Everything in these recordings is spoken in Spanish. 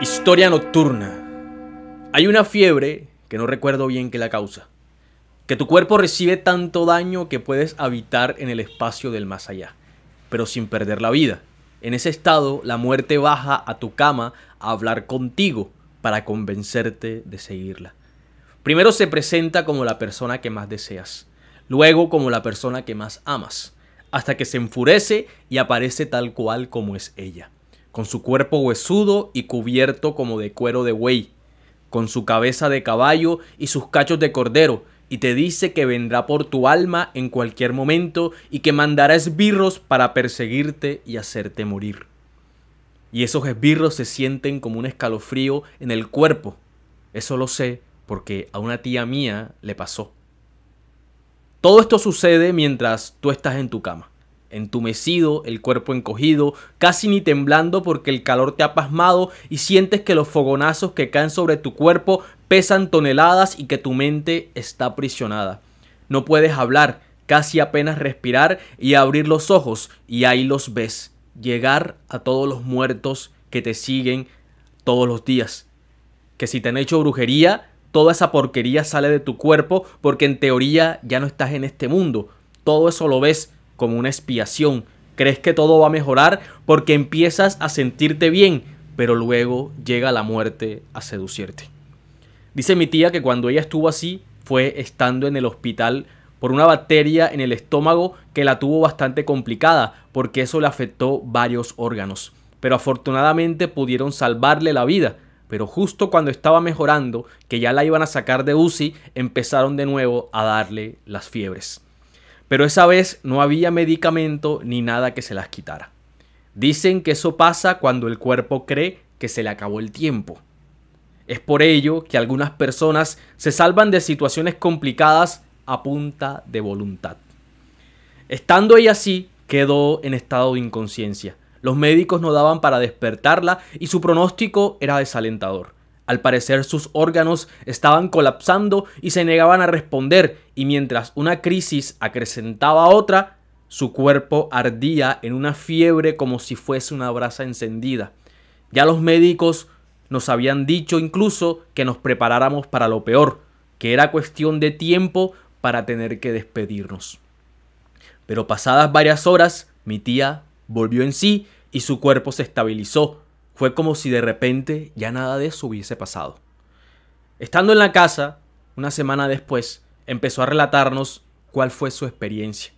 Historia nocturna. Hay una fiebre, que no recuerdo bien qué la causa, que tu cuerpo recibe tanto daño que puedes habitar en el espacio del más allá, pero sin perder la vida. En ese estado, la muerte baja a tu cama a hablar contigo para convencerte de seguirla. Primero se presenta como la persona que más deseas, luego como la persona que más amas, hasta que se enfurece y aparece tal cual como es ella con su cuerpo huesudo y cubierto como de cuero de buey, con su cabeza de caballo y sus cachos de cordero, y te dice que vendrá por tu alma en cualquier momento y que mandará esbirros para perseguirte y hacerte morir. Y esos esbirros se sienten como un escalofrío en el cuerpo. Eso lo sé porque a una tía mía le pasó. Todo esto sucede mientras tú estás en tu cama entumecido, el cuerpo encogido, casi ni temblando porque el calor te ha pasmado y sientes que los fogonazos que caen sobre tu cuerpo pesan toneladas y que tu mente está aprisionada. No puedes hablar, casi apenas respirar y abrir los ojos y ahí los ves, llegar a todos los muertos que te siguen todos los días. Que si te han hecho brujería, toda esa porquería sale de tu cuerpo porque en teoría ya no estás en este mundo. Todo eso lo ves, como una expiación. Crees que todo va a mejorar porque empiezas a sentirte bien, pero luego llega la muerte a seducirte. Dice mi tía que cuando ella estuvo así fue estando en el hospital por una bacteria en el estómago que la tuvo bastante complicada porque eso le afectó varios órganos. Pero afortunadamente pudieron salvarle la vida. Pero justo cuando estaba mejorando, que ya la iban a sacar de UCI, empezaron de nuevo a darle las fiebres. Pero esa vez no había medicamento ni nada que se las quitara. Dicen que eso pasa cuando el cuerpo cree que se le acabó el tiempo. Es por ello que algunas personas se salvan de situaciones complicadas a punta de voluntad. Estando ella así, quedó en estado de inconsciencia. Los médicos no daban para despertarla y su pronóstico era desalentador. Al parecer sus órganos estaban colapsando y se negaban a responder, y mientras una crisis acrecentaba otra, su cuerpo ardía en una fiebre como si fuese una brasa encendida. Ya los médicos nos habían dicho incluso que nos preparáramos para lo peor, que era cuestión de tiempo para tener que despedirnos. Pero pasadas varias horas, mi tía volvió en sí y su cuerpo se estabilizó, fue como si de repente ya nada de eso hubiese pasado. Estando en la casa, una semana después, empezó a relatarnos cuál fue su experiencia.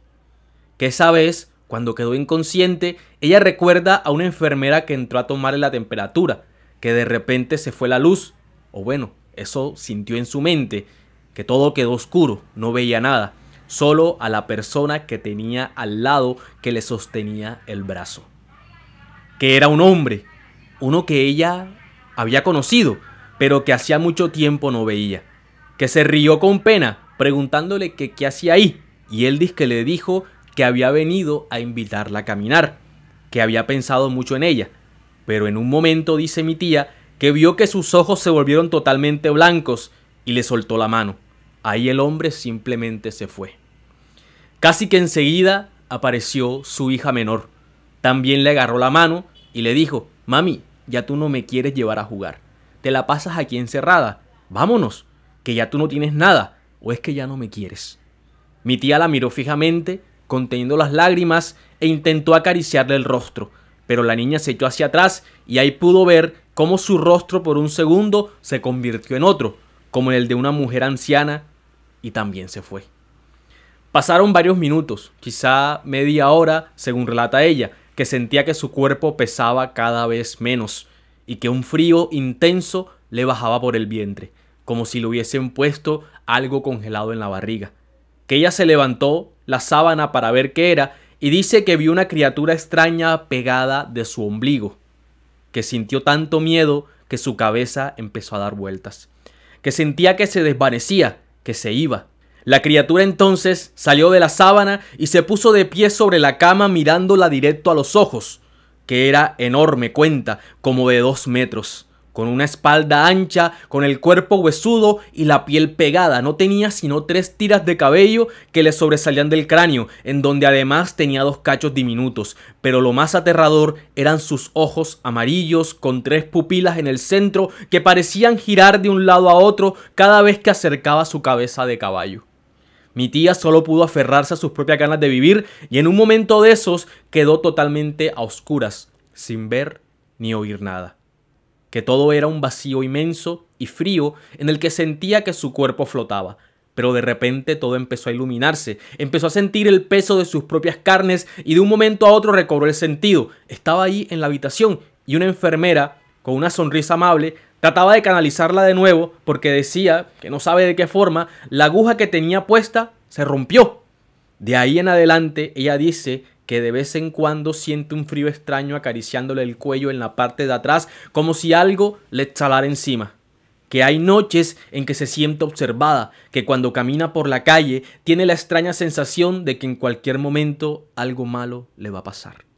Que esa vez, cuando quedó inconsciente, ella recuerda a una enfermera que entró a tomarle la temperatura, que de repente se fue la luz, o bueno, eso sintió en su mente, que todo quedó oscuro, no veía nada, solo a la persona que tenía al lado que le sostenía el brazo. Que era un hombre, uno que ella había conocido, pero que hacía mucho tiempo no veía, que se rió con pena, preguntándole que qué hacía ahí, y él que le dijo que había venido a invitarla a caminar, que había pensado mucho en ella, pero en un momento dice mi tía que vio que sus ojos se volvieron totalmente blancos y le soltó la mano. Ahí el hombre simplemente se fue. Casi que enseguida apareció su hija menor. También le agarró la mano y le dijo, Mami, ya tú no me quieres llevar a jugar. Te la pasas aquí encerrada. Vámonos, que ya tú no tienes nada. ¿O es que ya no me quieres? Mi tía la miró fijamente, conteniendo las lágrimas, e intentó acariciarle el rostro, pero la niña se echó hacia atrás y ahí pudo ver cómo su rostro por un segundo se convirtió en otro, como el de una mujer anciana, y también se fue. Pasaron varios minutos, quizá media hora, según relata ella, que sentía que su cuerpo pesaba cada vez menos y que un frío intenso le bajaba por el vientre, como si le hubiesen puesto algo congelado en la barriga. Que ella se levantó la sábana para ver qué era y dice que vio una criatura extraña pegada de su ombligo, que sintió tanto miedo que su cabeza empezó a dar vueltas, que sentía que se desvanecía, que se iba, la criatura entonces salió de la sábana y se puso de pie sobre la cama mirándola directo a los ojos, que era enorme cuenta, como de dos metros, con una espalda ancha, con el cuerpo huesudo y la piel pegada. No tenía sino tres tiras de cabello que le sobresalían del cráneo, en donde además tenía dos cachos diminutos, pero lo más aterrador eran sus ojos amarillos con tres pupilas en el centro que parecían girar de un lado a otro cada vez que acercaba su cabeza de caballo. Mi tía solo pudo aferrarse a sus propias ganas de vivir y en un momento de esos quedó totalmente a oscuras, sin ver ni oír nada. Que todo era un vacío inmenso y frío en el que sentía que su cuerpo flotaba. Pero de repente todo empezó a iluminarse, empezó a sentir el peso de sus propias carnes y de un momento a otro recobró el sentido. Estaba ahí en la habitación y una enfermera, con una sonrisa amable, Trataba de canalizarla de nuevo porque decía que no sabe de qué forma la aguja que tenía puesta se rompió. De ahí en adelante ella dice que de vez en cuando siente un frío extraño acariciándole el cuello en la parte de atrás como si algo le exhalara encima. Que hay noches en que se siente observada, que cuando camina por la calle tiene la extraña sensación de que en cualquier momento algo malo le va a pasar.